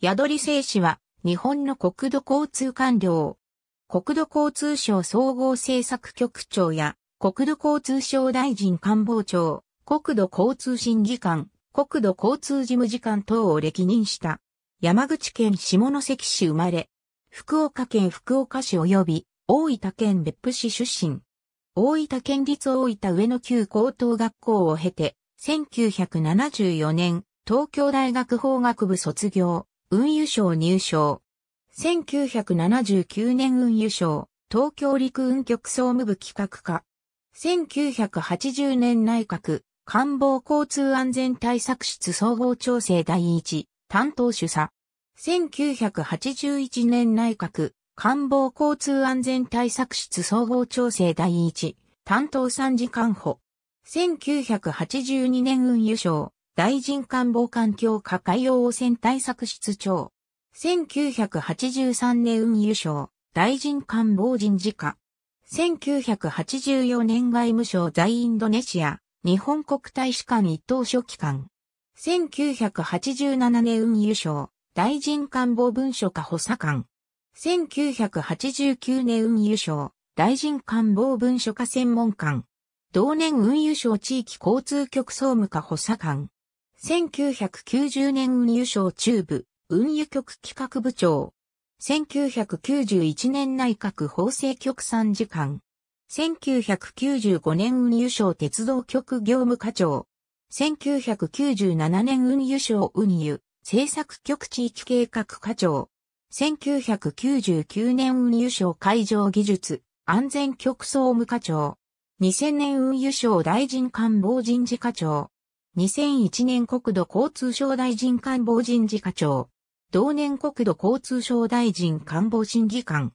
宿り製紙は、日本の国土交通官僚。国土交通省総合政策局長や、国土交通省大臣官房長、国土交通審議官、国土交通事務次官等を歴任した。山口県下関市生まれ、福岡県福岡市及び大分県別府市出身。大分県立大分上野旧高等学校を経て、1974年、東京大学法学部卒業。運輸省入省。1979年運輸省、東京陸運局総務部企画課。1980年内閣、官房交通安全対策室総合調整第一、担当主査。1981年内閣、官房交通安全対策室総合調整第一、担当参事官補。1982年運輸省、大臣官房環境課海洋汚染対策室長。1983年運輸省、大臣官房人事課。1984年外務省在インドネシア、日本国大使館一等書記官。1987年運輸省、大臣官房文書課補佐官。1989年運輸省、大臣官房文書課専門官。同年運輸省地域交通局総務課補佐官。1990年運輸省中部、運輸局企画部長。1991年内閣法制局参事官。1995年運輸省鉄道局業務課長。1997年運輸省運輸政策局地域計画課長。1999年運輸省海上技術安全局総務課長。2000年運輸省大臣官房人事課長。2001年国土交通省大臣官房人事課長。同年国土交通省大臣官房審議官。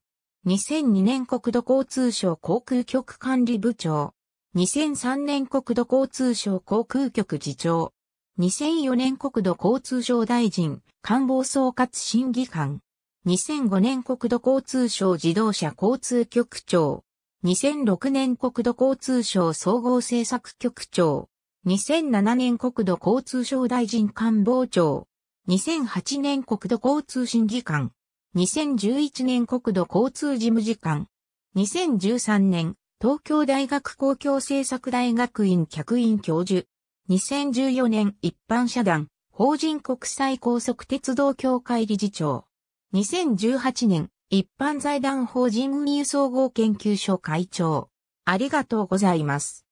2002年国土交通省航空局管理部長。2003年国土交通省航空局次長。2004年国土交通省大臣官房総括審議官。2005年国土交通省自動車交通局長。2006年国土交通省総合政策局長。2007年国土交通省大臣官房長。2008年国土交通審議官。2011年国土交通事務次官。2013年東京大学公共政策大学院客員教授。2014年一般社団法人国際高速鉄道協会理事長。2018年一般財団法人運輸総合研究所会長。ありがとうございます。